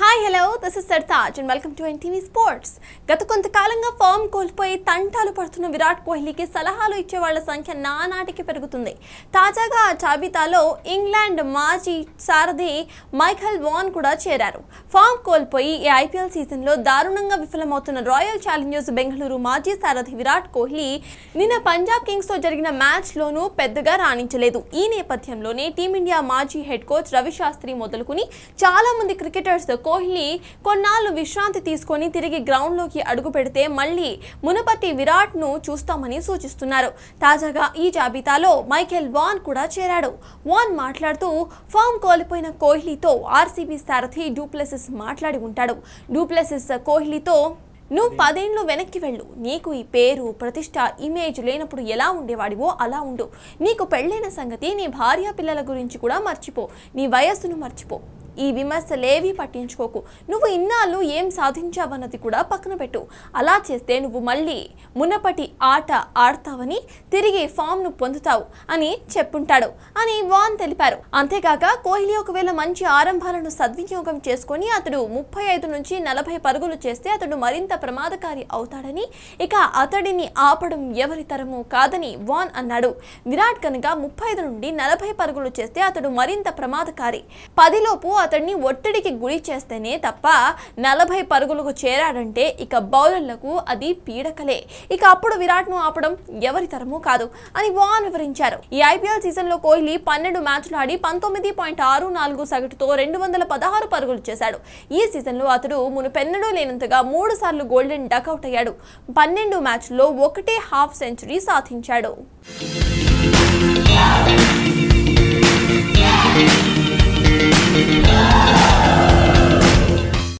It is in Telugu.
Hi hello this is Sartaj and welcome to NTV sports గత కొంతకాలంగా ఫామ్ కోల్పోయి తంటాలు పడుతున్న విరాట్ కోహ్లీకి సలహాలు ఇచ్చే వాళ్ళ సంఖ్య నానాటికి పెరుగుతుంది తాజాగా ఆ జాబితాలో ఇంగ్లాండ్ మాజీ సారథి మైఖల్ వాన్ కూడా చేరారు ఫామ్ కోల్పోయి ఈ ఐపీఎల్ సీజన్లో దారుణంగా విఫలమవుతున్న రాయల్ ఛాలెంజర్స్ బెంగళూరు మాజీ సారథి విరాట్ కోహ్లీ నిన్న పంజాబ్ కింగ్స్తో జరిగిన మ్యాచ్లోనూ పెద్దగా రాణించలేదు ఈ నేపథ్యంలోనే టీమిండియా మాజీ హెడ్ కోచ్ రవిశాస్త్రి మొదలుకుని చాలామంది క్రికెటర్స్ కోహ్లీ కొన్నాళ్ళు విశ్రాంతి తీసుకొని తిరిగి గ్రౌండ్లోకి అడుగు పెడితే మళ్లీ విరాట్ విరాట్ను చూస్తామని సూచిస్తున్నారు తాజాగా ఈ జాబితాలో మైఖేల్ వాన్ కూడా చేరాడు వాన్ మాట్లాడుతూ ఫామ్ కోల్పోయిన కోహ్లీతో ఆర్సీబీ సారథి డూప్లెసిస్ మాట్లాడి ఉంటాడు డూప్లెసిస్ కోహ్లీతో నువ్వు పదేండ్లు వెనక్కి వెళ్ళు నీకు ఈ పేరు ప్రతిష్ట ఇమేజ్ లేనప్పుడు ఎలా ఉండేవాడివో అలా ఉండు నీకు పెళ్ళైన సంగతి నీ భార్య పిల్లల గురించి కూడా మర్చిపో నీ వయస్సును మర్చిపో ఈ విమర్శలేవి పట్టించుకోకు నువ్వు ఇన్నాళ్ళు ఏం సాధించావన్నది కూడా పక్కన పెట్టు అలా చేస్తే నువ్వు మళ్ళీ మునపటి ఆట ఆడతావని తిరిగి ఫామ్ను పొందుతావు అని చెప్పుంటాడు అని వాన్ తెలిపారు అంతేకాక కోహ్లీ ఒకవేళ మంచి ఆరంభాలను సద్వినియోగం చేసుకుని అతడు ముప్పై ఐదు నుంచి నలభై పరుగులు చేస్తే అతడు మరింత ప్రమాదకారి అవుతాడని ఇక అతడిని ఆపడం ఎవరి తరము కాదని వాన్ అన్నాడు విరాట్ కనుక ముప్పై ఐదు నుండి నలభై పరుగులు చేస్తే అతడు మరింత ప్రమాదకారి పదిలోపు అతడిని ఒత్తిడికి గురి చేస్తేనే తప్ప నలభై పరుగులకు చేరాడంటే ఇక బౌలర్లకు అది పీడకలే ఇక అప్పుడు విరాట్ను ఆపడం ఎవరి తరమూ కాదు అని వాన్ వివరించారు ఈ ఐపీఎల్ సీజన్లో కోహ్లీ పన్నెండు మ్యాచ్లు ఆడి పంతొమ్మిది పాయింట్ ఆరు నాలుగు సగటుతో రెండు వందల పదహారు పరుగులు చేశాడు ఈ సీజన్లో అతడు మునుపెన్నడూ లేనంతగా మూడు సార్లు గోల్డెన్ డకౌట్ అయ్యాడు పన్నెండు మ్యాచ్ల్లో ఒకటే హాఫ్ సెంచరీ సాధించాడు Yeah.